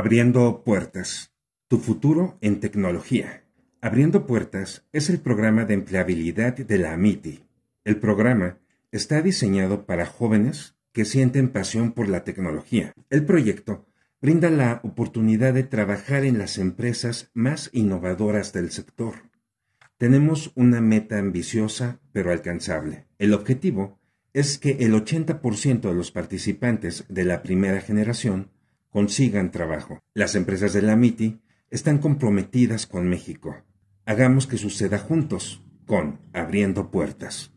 Abriendo Puertas. Tu futuro en tecnología. Abriendo Puertas es el programa de empleabilidad de la AMITI. El programa está diseñado para jóvenes que sienten pasión por la tecnología. El proyecto brinda la oportunidad de trabajar en las empresas más innovadoras del sector. Tenemos una meta ambiciosa pero alcanzable. El objetivo es que el 80% de los participantes de la primera generación consigan trabajo. Las empresas de la MITI están comprometidas con México. Hagamos que suceda juntos con Abriendo Puertas.